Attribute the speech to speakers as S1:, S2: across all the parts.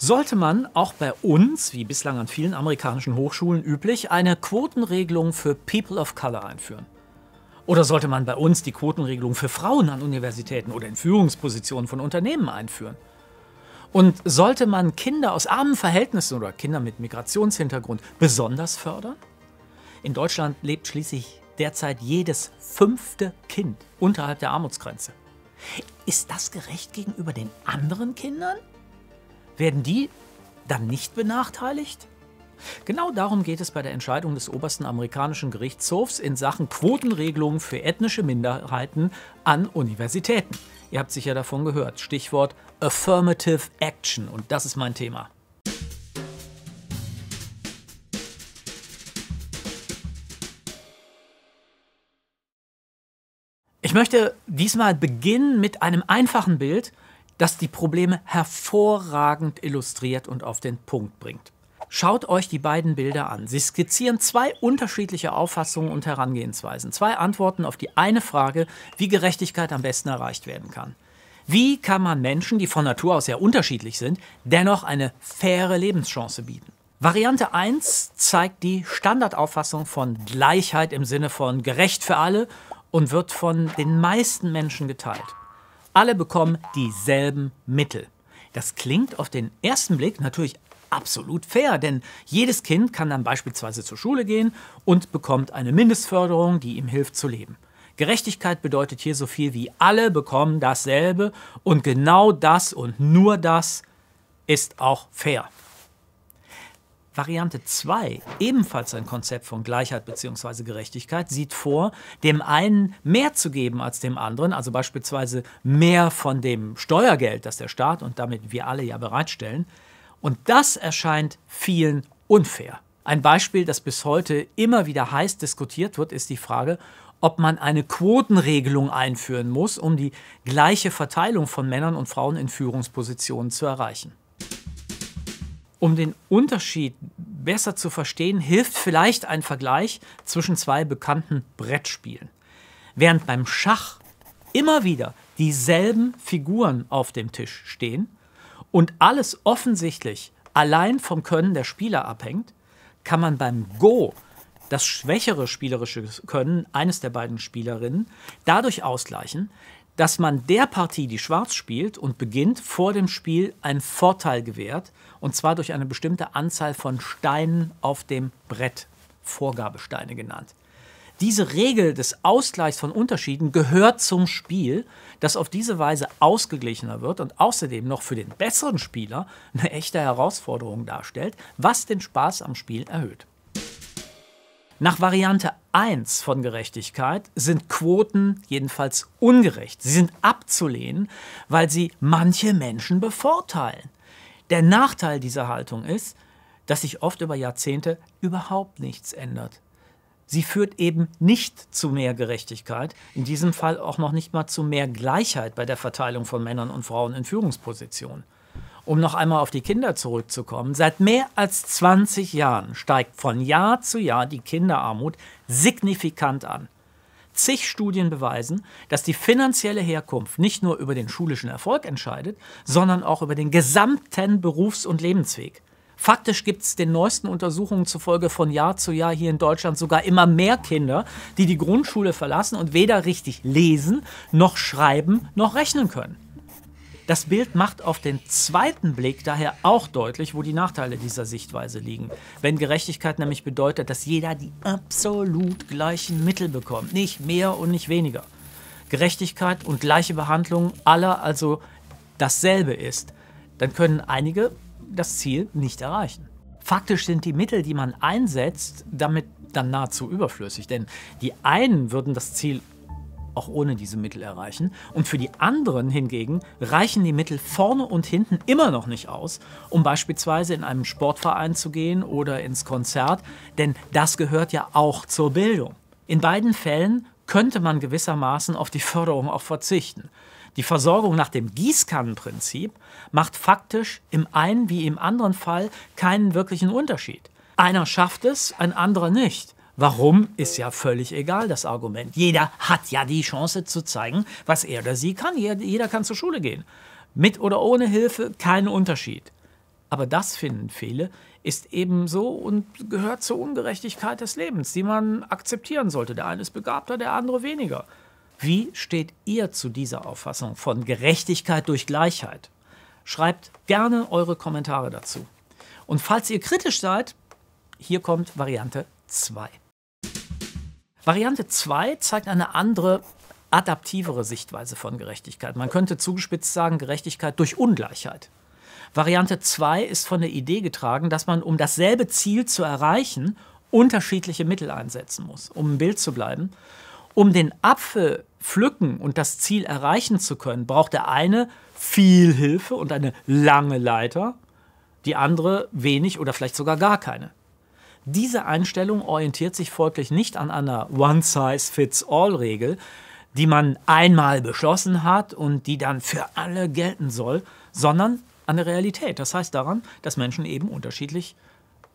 S1: Sollte man auch bei uns, wie bislang an vielen amerikanischen Hochschulen üblich, eine Quotenregelung für People of Color einführen? Oder sollte man bei uns die Quotenregelung für Frauen an Universitäten oder in Führungspositionen von Unternehmen einführen? Und sollte man Kinder aus armen Verhältnissen oder Kinder mit Migrationshintergrund besonders fördern? In Deutschland lebt schließlich derzeit jedes fünfte Kind unterhalb der Armutsgrenze. Ist das gerecht gegenüber den anderen Kindern? Werden die dann nicht benachteiligt? Genau darum geht es bei der Entscheidung des obersten amerikanischen Gerichtshofs in Sachen Quotenregelungen für ethnische Minderheiten an Universitäten. Ihr habt sicher davon gehört. Stichwort Affirmative Action und das ist mein Thema. Ich möchte diesmal beginnen mit einem einfachen Bild, das die Probleme hervorragend illustriert und auf den Punkt bringt. Schaut euch die beiden Bilder an. Sie skizzieren zwei unterschiedliche Auffassungen und Herangehensweisen, zwei Antworten auf die eine Frage, wie Gerechtigkeit am besten erreicht werden kann. Wie kann man Menschen, die von Natur aus sehr unterschiedlich sind, dennoch eine faire Lebenschance bieten? Variante 1 zeigt die Standardauffassung von Gleichheit im Sinne von gerecht für alle und wird von den meisten Menschen geteilt. Alle bekommen dieselben Mittel. Das klingt auf den ersten Blick natürlich absolut fair, denn jedes Kind kann dann beispielsweise zur Schule gehen und bekommt eine Mindestförderung, die ihm hilft zu leben. Gerechtigkeit bedeutet hier so viel wie alle bekommen dasselbe und genau das und nur das ist auch fair. Variante 2, ebenfalls ein Konzept von Gleichheit bzw. Gerechtigkeit, sieht vor, dem einen mehr zu geben als dem anderen, also beispielsweise mehr von dem Steuergeld, das der Staat und damit wir alle ja bereitstellen. Und das erscheint vielen unfair. Ein Beispiel, das bis heute immer wieder heiß diskutiert wird, ist die Frage, ob man eine Quotenregelung einführen muss, um die gleiche Verteilung von Männern und Frauen in Führungspositionen zu erreichen. Um den Unterschied besser zu verstehen, hilft vielleicht ein Vergleich zwischen zwei bekannten Brettspielen. Während beim Schach immer wieder dieselben Figuren auf dem Tisch stehen und alles offensichtlich allein vom Können der Spieler abhängt, kann man beim Go das schwächere spielerische Können eines der beiden Spielerinnen dadurch ausgleichen, dass man der Partie, die schwarz spielt und beginnt, vor dem Spiel einen Vorteil gewährt, und zwar durch eine bestimmte Anzahl von Steinen auf dem Brett, Vorgabesteine genannt. Diese Regel des Ausgleichs von Unterschieden gehört zum Spiel, das auf diese Weise ausgeglichener wird und außerdem noch für den besseren Spieler eine echte Herausforderung darstellt, was den Spaß am Spiel erhöht. Nach Variante 1 von Gerechtigkeit sind Quoten jedenfalls ungerecht. Sie sind abzulehnen, weil sie manche Menschen bevorteilen. Der Nachteil dieser Haltung ist, dass sich oft über Jahrzehnte überhaupt nichts ändert. Sie führt eben nicht zu mehr Gerechtigkeit, in diesem Fall auch noch nicht mal zu mehr Gleichheit bei der Verteilung von Männern und Frauen in Führungspositionen um noch einmal auf die Kinder zurückzukommen, seit mehr als 20 Jahren steigt von Jahr zu Jahr die Kinderarmut signifikant an. Zig Studien beweisen, dass die finanzielle Herkunft nicht nur über den schulischen Erfolg entscheidet, sondern auch über den gesamten Berufs- und Lebensweg. Faktisch gibt es den neuesten Untersuchungen zufolge von Jahr zu Jahr hier in Deutschland sogar immer mehr Kinder, die die Grundschule verlassen und weder richtig lesen, noch schreiben, noch rechnen können. Das Bild macht auf den zweiten Blick daher auch deutlich, wo die Nachteile dieser Sichtweise liegen. Wenn Gerechtigkeit nämlich bedeutet, dass jeder die absolut gleichen Mittel bekommt, nicht mehr und nicht weniger. Gerechtigkeit und gleiche Behandlung aller also dasselbe ist, dann können einige das Ziel nicht erreichen. Faktisch sind die Mittel, die man einsetzt, damit dann nahezu überflüssig, denn die einen würden das Ziel auch ohne diese Mittel erreichen. Und für die anderen hingegen reichen die Mittel vorne und hinten immer noch nicht aus, um beispielsweise in einem Sportverein zu gehen oder ins Konzert, denn das gehört ja auch zur Bildung. In beiden Fällen könnte man gewissermaßen auf die Förderung auch verzichten. Die Versorgung nach dem Gießkannenprinzip macht faktisch im einen wie im anderen Fall keinen wirklichen Unterschied. Einer schafft es, ein anderer nicht. Warum ist ja völlig egal, das Argument. Jeder hat ja die Chance zu zeigen, was er oder sie kann. Jeder kann zur Schule gehen. Mit oder ohne Hilfe, kein Unterschied. Aber das finden viele, ist eben so und gehört zur Ungerechtigkeit des Lebens, die man akzeptieren sollte. Der eine ist begabter, der andere weniger. Wie steht ihr zu dieser Auffassung von Gerechtigkeit durch Gleichheit? Schreibt gerne eure Kommentare dazu. Und falls ihr kritisch seid, hier kommt Variante 2. Variante 2 zeigt eine andere, adaptivere Sichtweise von Gerechtigkeit. Man könnte zugespitzt sagen, Gerechtigkeit durch Ungleichheit. Variante 2 ist von der Idee getragen, dass man, um dasselbe Ziel zu erreichen, unterschiedliche Mittel einsetzen muss, um im Bild zu bleiben. Um den Apfel pflücken und das Ziel erreichen zu können, braucht der eine viel Hilfe und eine lange Leiter, die andere wenig oder vielleicht sogar gar keine. Diese Einstellung orientiert sich folglich nicht an einer One-Size-Fits-All-Regel, die man einmal beschlossen hat und die dann für alle gelten soll, sondern an der Realität. Das heißt daran, dass Menschen eben unterschiedlich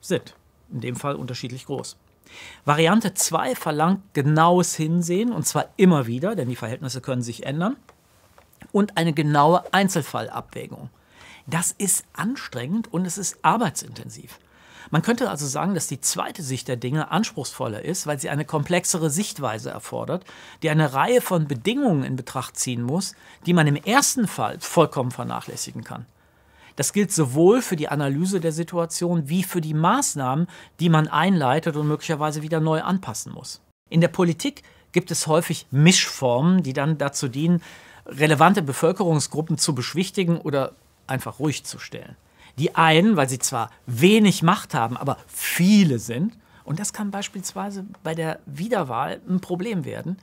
S1: sind. In dem Fall unterschiedlich groß. Variante 2 verlangt genaues Hinsehen und zwar immer wieder, denn die Verhältnisse können sich ändern und eine genaue Einzelfallabwägung. Das ist anstrengend und es ist arbeitsintensiv. Man könnte also sagen, dass die zweite Sicht der Dinge anspruchsvoller ist, weil sie eine komplexere Sichtweise erfordert, die eine Reihe von Bedingungen in Betracht ziehen muss, die man im ersten Fall vollkommen vernachlässigen kann. Das gilt sowohl für die Analyse der Situation wie für die Maßnahmen, die man einleitet und möglicherweise wieder neu anpassen muss. In der Politik gibt es häufig Mischformen, die dann dazu dienen, relevante Bevölkerungsgruppen zu beschwichtigen oder einfach ruhig zu stellen. Die einen, weil sie zwar wenig Macht haben, aber viele sind. Und das kann beispielsweise bei der Wiederwahl ein Problem werden.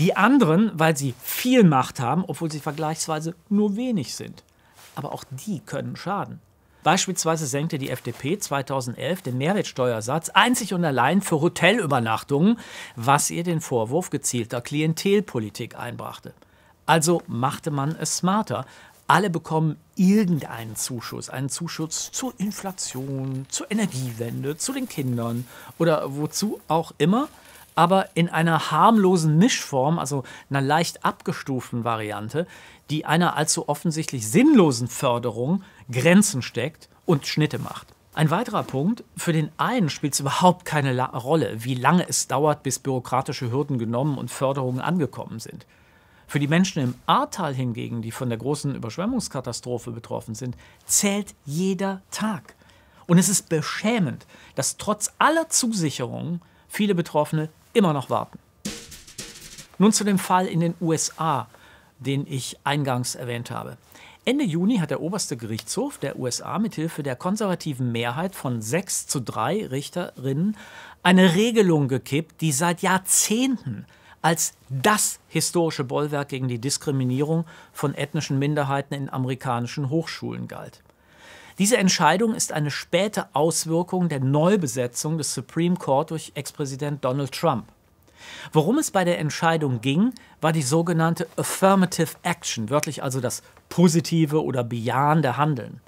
S1: Die anderen, weil sie viel Macht haben, obwohl sie vergleichsweise nur wenig sind. Aber auch die können schaden. Beispielsweise senkte die FDP 2011 den Mehrwertsteuersatz einzig und allein für Hotelübernachtungen, was ihr den Vorwurf gezielter Klientelpolitik einbrachte. Also machte man es smarter, alle bekommen irgendeinen Zuschuss, einen Zuschuss zur Inflation, zur Energiewende, zu den Kindern oder wozu auch immer, aber in einer harmlosen Mischform, also einer leicht abgestuften Variante, die einer allzu offensichtlich sinnlosen Förderung Grenzen steckt und Schnitte macht. Ein weiterer Punkt, für den einen spielt es überhaupt keine Rolle, wie lange es dauert, bis bürokratische Hürden genommen und Förderungen angekommen sind. Für die Menschen im Ahrtal hingegen, die von der großen Überschwemmungskatastrophe betroffen sind, zählt jeder Tag. Und es ist beschämend, dass trotz aller Zusicherungen viele Betroffene immer noch warten. Nun zu dem Fall in den USA, den ich eingangs erwähnt habe. Ende Juni hat der oberste Gerichtshof der USA mithilfe der konservativen Mehrheit von sechs zu drei Richterinnen eine Regelung gekippt, die seit Jahrzehnten als das historische Bollwerk gegen die Diskriminierung von ethnischen Minderheiten in amerikanischen Hochschulen galt. Diese Entscheidung ist eine späte Auswirkung der Neubesetzung des Supreme Court durch Ex-Präsident Donald Trump. Worum es bei der Entscheidung ging, war die sogenannte Affirmative Action, wörtlich also das positive oder bejahende Handeln.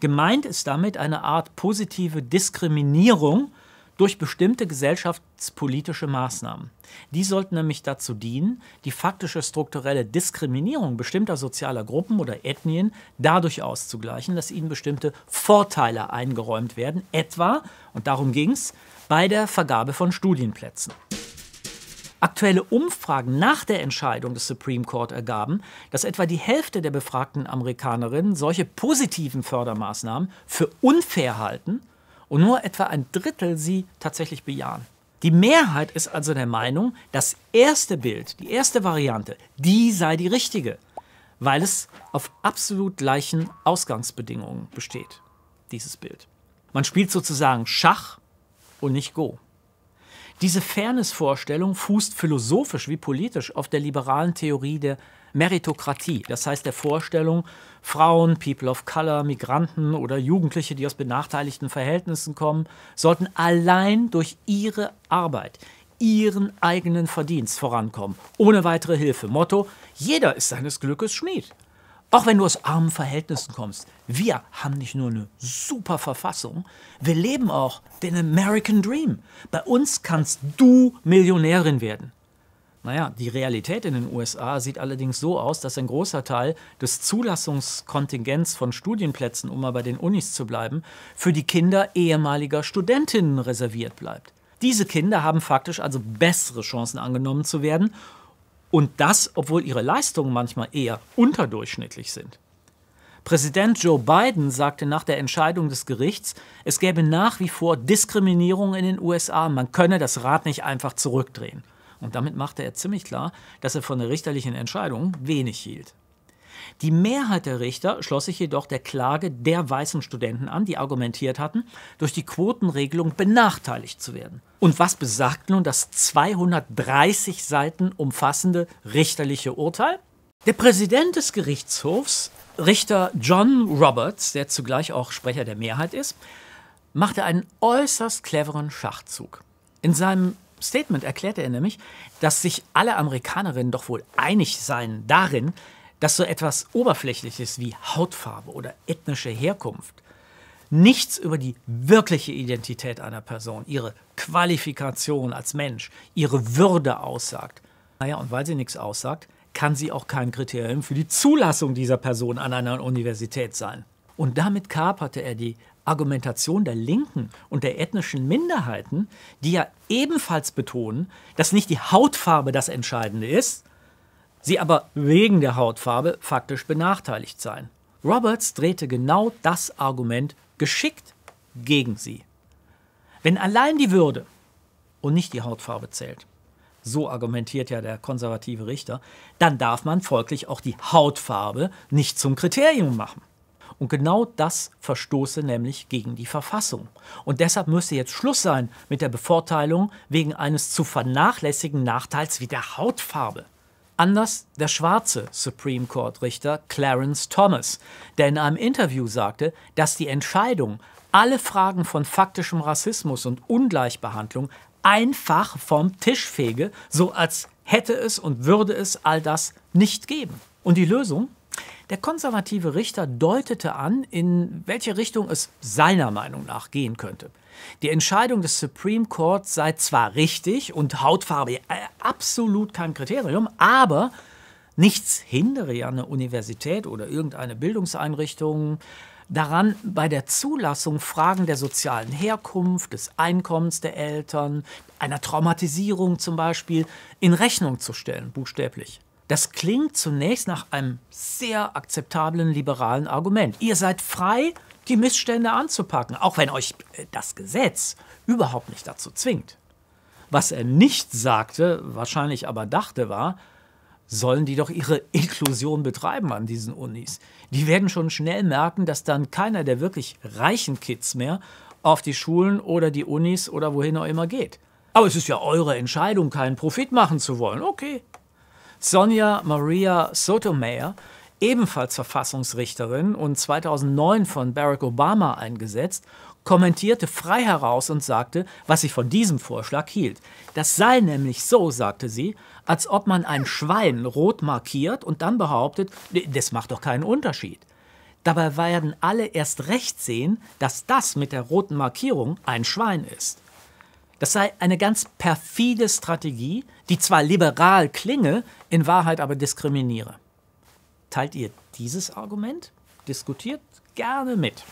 S1: Gemeint ist damit eine Art positive Diskriminierung durch bestimmte gesellschaftspolitische Maßnahmen. Die sollten nämlich dazu dienen, die faktische strukturelle Diskriminierung bestimmter sozialer Gruppen oder Ethnien dadurch auszugleichen, dass ihnen bestimmte Vorteile eingeräumt werden, etwa, und darum ging es, bei der Vergabe von Studienplätzen. Aktuelle Umfragen nach der Entscheidung des Supreme Court ergaben, dass etwa die Hälfte der befragten Amerikanerinnen solche positiven Fördermaßnahmen für unfair halten und nur etwa ein Drittel sie tatsächlich bejahen. Die Mehrheit ist also der Meinung, das erste Bild, die erste Variante, die sei die richtige, weil es auf absolut gleichen Ausgangsbedingungen besteht, dieses Bild. Man spielt sozusagen Schach und nicht Go. Diese Fairness-Vorstellung fußt philosophisch wie politisch auf der liberalen Theorie der Meritokratie, das heißt der Vorstellung, Frauen, People of Color, Migranten oder Jugendliche, die aus benachteiligten Verhältnissen kommen, sollten allein durch ihre Arbeit, ihren eigenen Verdienst vorankommen, ohne weitere Hilfe. Motto, jeder ist seines Glückes Schmied. Auch wenn du aus armen Verhältnissen kommst, wir haben nicht nur eine super Verfassung, wir leben auch den American Dream. Bei uns kannst du Millionärin werden. Naja, die Realität in den USA sieht allerdings so aus, dass ein großer Teil des Zulassungskontingents von Studienplätzen, um mal bei den Unis zu bleiben, für die Kinder ehemaliger Studentinnen reserviert bleibt. Diese Kinder haben faktisch also bessere Chancen angenommen zu werden und das, obwohl ihre Leistungen manchmal eher unterdurchschnittlich sind. Präsident Joe Biden sagte nach der Entscheidung des Gerichts, es gäbe nach wie vor Diskriminierung in den USA, man könne das Rad nicht einfach zurückdrehen. Und damit machte er ziemlich klar, dass er von der richterlichen Entscheidung wenig hielt. Die Mehrheit der Richter schloss sich jedoch der Klage der weißen Studenten an, die argumentiert hatten, durch die Quotenregelung benachteiligt zu werden. Und was besagt nun das 230 Seiten umfassende richterliche Urteil? Der Präsident des Gerichtshofs, Richter John Roberts, der zugleich auch Sprecher der Mehrheit ist, machte einen äußerst cleveren Schachzug. In seinem Statement erklärte er nämlich, dass sich alle Amerikanerinnen doch wohl einig seien darin, dass so etwas Oberflächliches wie Hautfarbe oder ethnische Herkunft nichts über die wirkliche Identität einer Person, ihre Qualifikation als Mensch, ihre Würde aussagt. Naja, und weil sie nichts aussagt, kann sie auch kein Kriterium für die Zulassung dieser Person an einer Universität sein. Und damit kaperte er die Argumentation der Linken und der ethnischen Minderheiten, die ja ebenfalls betonen, dass nicht die Hautfarbe das Entscheidende ist, sie aber wegen der Hautfarbe faktisch benachteiligt seien. Roberts drehte genau das Argument geschickt gegen sie. Wenn allein die Würde und nicht die Hautfarbe zählt, so argumentiert ja der konservative Richter, dann darf man folglich auch die Hautfarbe nicht zum Kriterium machen. Und genau das verstoße nämlich gegen die Verfassung. Und deshalb müsste jetzt Schluss sein mit der Bevorteilung wegen eines zu vernachlässigen Nachteils wie der Hautfarbe. Anders der schwarze Supreme Court Richter Clarence Thomas, der in einem Interview sagte, dass die Entscheidung, alle Fragen von faktischem Rassismus und Ungleichbehandlung einfach vom Tisch fege, so als hätte es und würde es all das nicht geben. Und die Lösung? Der konservative Richter deutete an, in welche Richtung es seiner Meinung nach gehen könnte. Die Entscheidung des Supreme Court sei zwar richtig und Hautfarbe äh, absolut kein Kriterium, aber nichts hindere ja eine Universität oder irgendeine Bildungseinrichtung daran, bei der Zulassung Fragen der sozialen Herkunft, des Einkommens der Eltern, einer Traumatisierung zum Beispiel in Rechnung zu stellen, buchstäblich. Das klingt zunächst nach einem sehr akzeptablen liberalen Argument. Ihr seid frei, die Missstände anzupacken, auch wenn euch äh, das Gesetz überhaupt nicht dazu zwingt. Was er nicht sagte, wahrscheinlich aber dachte, war, sollen die doch ihre Inklusion betreiben an diesen Unis. Die werden schon schnell merken, dass dann keiner der wirklich reichen Kids mehr auf die Schulen oder die Unis oder wohin auch immer geht. Aber es ist ja eure Entscheidung, keinen Profit machen zu wollen. Okay, Sonja Maria Sotomayor, ebenfalls Verfassungsrichterin und 2009 von Barack Obama eingesetzt, kommentierte frei heraus und sagte, was sie von diesem Vorschlag hielt. Das sei nämlich so, sagte sie, als ob man ein Schwein rot markiert und dann behauptet, das macht doch keinen Unterschied. Dabei werden alle erst recht sehen, dass das mit der roten Markierung ein Schwein ist. Das sei eine ganz perfide Strategie, die zwar liberal klinge, in Wahrheit aber diskriminiere. Teilt ihr dieses Argument? Diskutiert gerne mit.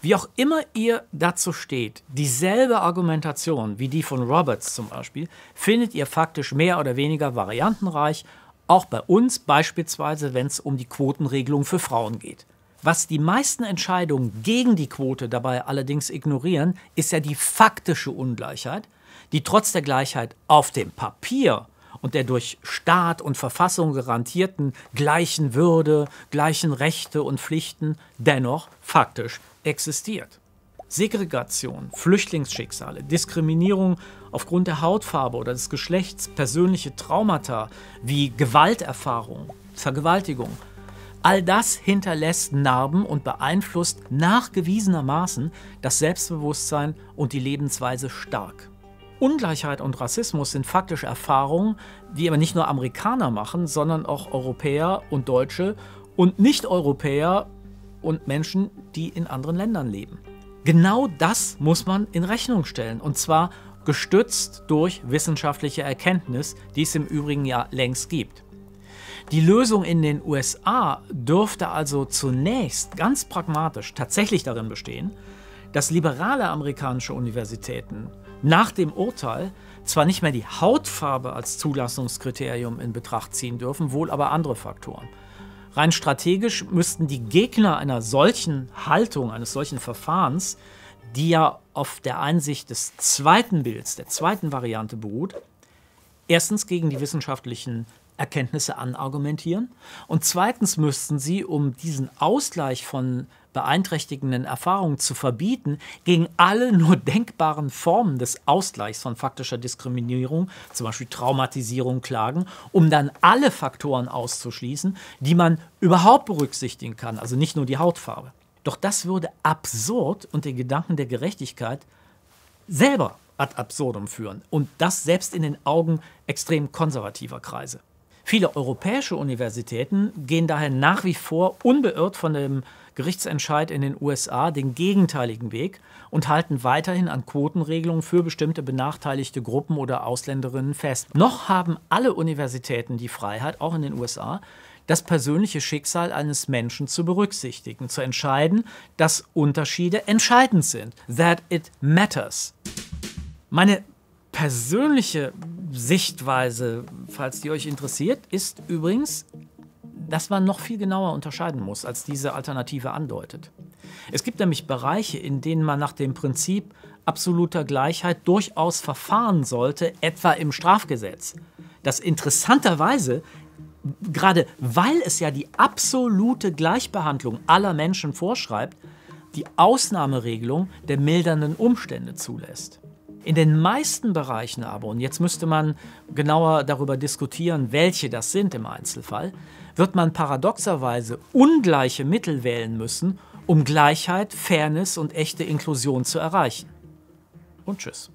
S1: Wie auch immer ihr dazu steht, dieselbe Argumentation wie die von Roberts zum Beispiel, findet ihr faktisch mehr oder weniger variantenreich, auch bei uns beispielsweise, wenn es um die Quotenregelung für Frauen geht. Was die meisten Entscheidungen gegen die Quote dabei allerdings ignorieren, ist ja die faktische Ungleichheit, die trotz der Gleichheit auf dem Papier und der durch Staat und Verfassung garantierten gleichen Würde, gleichen Rechte und Pflichten dennoch faktisch existiert. Segregation, Flüchtlingsschicksale, Diskriminierung aufgrund der Hautfarbe oder des Geschlechts, persönliche Traumata wie Gewalterfahrung, Vergewaltigung, All das hinterlässt Narben und beeinflusst nachgewiesenermaßen das Selbstbewusstsein und die Lebensweise stark. Ungleichheit und Rassismus sind faktische Erfahrungen, die aber nicht nur Amerikaner machen, sondern auch Europäer und Deutsche und Nicht-Europäer und Menschen, die in anderen Ländern leben. Genau das muss man in Rechnung stellen und zwar gestützt durch wissenschaftliche Erkenntnis, die es im Übrigen ja längst gibt. Die Lösung in den USA dürfte also zunächst ganz pragmatisch tatsächlich darin bestehen, dass liberale amerikanische Universitäten nach dem Urteil zwar nicht mehr die Hautfarbe als Zulassungskriterium in Betracht ziehen dürfen, wohl aber andere Faktoren. Rein strategisch müssten die Gegner einer solchen Haltung, eines solchen Verfahrens, die ja auf der Einsicht des zweiten Bilds, der zweiten Variante beruht, erstens gegen die wissenschaftlichen Erkenntnisse anargumentieren. Und zweitens müssten sie, um diesen Ausgleich von beeinträchtigenden Erfahrungen zu verbieten, gegen alle nur denkbaren Formen des Ausgleichs von faktischer Diskriminierung, zum Beispiel Traumatisierung, klagen, um dann alle Faktoren auszuschließen, die man überhaupt berücksichtigen kann, also nicht nur die Hautfarbe. Doch das würde absurd und den Gedanken der Gerechtigkeit selber ad absurdum führen und das selbst in den Augen extrem konservativer Kreise. Viele europäische Universitäten gehen daher nach wie vor unbeirrt von dem Gerichtsentscheid in den USA den gegenteiligen Weg und halten weiterhin an Quotenregelungen für bestimmte benachteiligte Gruppen oder Ausländerinnen fest. Noch haben alle Universitäten die Freiheit, auch in den USA, das persönliche Schicksal eines Menschen zu berücksichtigen, zu entscheiden, dass Unterschiede entscheidend sind, that it matters. Meine persönliche Sichtweise, falls die euch interessiert, ist übrigens, dass man noch viel genauer unterscheiden muss, als diese Alternative andeutet. Es gibt nämlich Bereiche, in denen man nach dem Prinzip absoluter Gleichheit durchaus verfahren sollte, etwa im Strafgesetz. Das interessanterweise gerade weil es ja die absolute Gleichbehandlung aller Menschen vorschreibt, die Ausnahmeregelung der mildernden Umstände zulässt. In den meisten Bereichen aber, und jetzt müsste man genauer darüber diskutieren, welche das sind im Einzelfall, wird man paradoxerweise ungleiche Mittel wählen müssen, um Gleichheit, Fairness und echte Inklusion zu erreichen. Und tschüss.